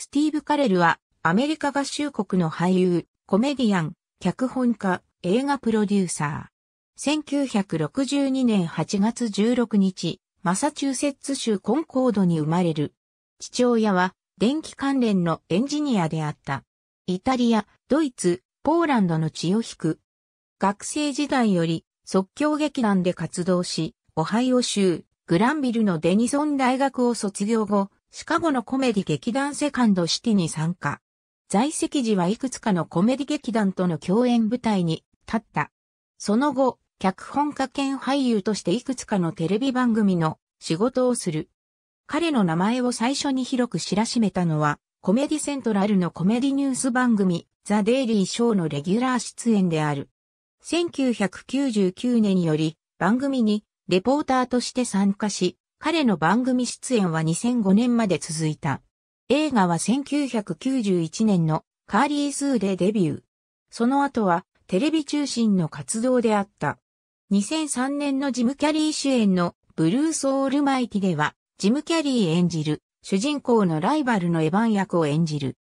スティーブ・カレルは、アメリカ合衆国の俳優、コメディアン、脚本家、映画プロデューサー。1962年8月16日、マサチューセッツ州コンコードに生まれる。父親は電気関連のエンジニアであった。イタリア、ドイツ、ポーランドの血を引く。学生時代より即興劇団で活動し、オハイオ州、グランビルのデニソン大学を卒業後、シカゴのコメディ劇団セカンドシティに参加。在籍時はいくつかのコメディ劇団との共演舞台に立った。その後、脚本家兼俳優としていくつかのテレビ番組の仕事をする。彼の名前を最初に広く知らしめたのは、コメディセントラルのコメディニュース番組、ザ・デイリー・ショーのレギュラー出演である。1999年より番組にレポーターとして参加し、彼の番組出演は2005年まで続いた。映画は1991年のカーリー・スーでデビュー。その後はテレビ中心の活動であった。2003年のジム・キャリー主演のブルース・オールマイティでは、ジム・キャリー演じる主人公のライバルのエヴァン役を演じる。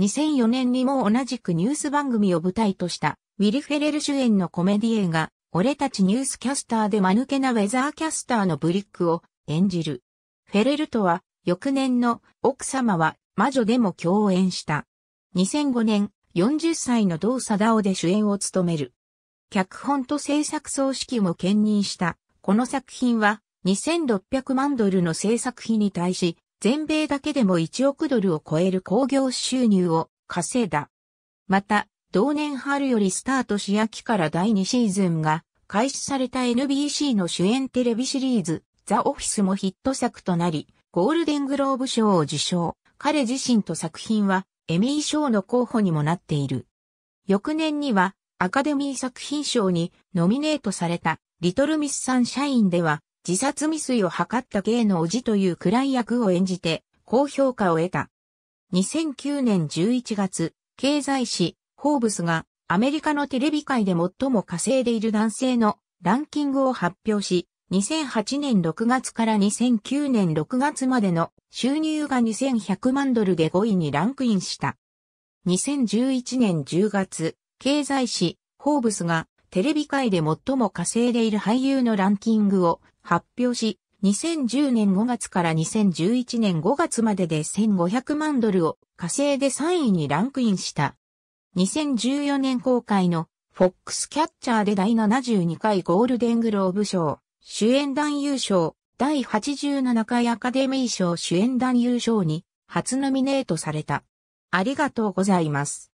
2004年にも同じくニュース番組を舞台としたウィリ・フェレル主演のコメディ映画、俺たちニュースキャスターで間抜けなウェザーキャスターのブリックを演じる。フェレルとは、翌年の奥様は魔女でも共演した。2005年、40歳の同貞夫で主演を務める。脚本と制作総指揮も兼任した。この作品は、2600万ドルの制作費に対し、全米だけでも1億ドルを超える興行収入を稼いだ。また、同年春よりスタートし秋から第2シーズンが開始された NBC の主演テレビシリーズ、ザ・オフィスもヒット作となり、ゴールデングローブ賞を受賞。彼自身と作品はエミー賞の候補にもなっている。翌年にはアカデミー作品賞にノミネートされたリトルミスサンシャインでは自殺未遂を図った芸のおじという暗い役を演じて高評価を得た。2009年11月、経済誌ホーブスがアメリカのテレビ界で最も稼いでいる男性のランキングを発表し、2008年6月から2009年6月までの収入が2100万ドルで5位にランクインした。2011年10月、経済誌、ホーブスがテレビ界で最も稼いでいる俳優のランキングを発表し、2010年5月から2011年5月までで1500万ドルを稼いで3位にランクインした。2014年公開のフォックスキャッチャーで第72回ゴールデングローブ賞。主演団優勝、第87回アカデミー賞主演団優勝に初ノミネートされた。ありがとうございます。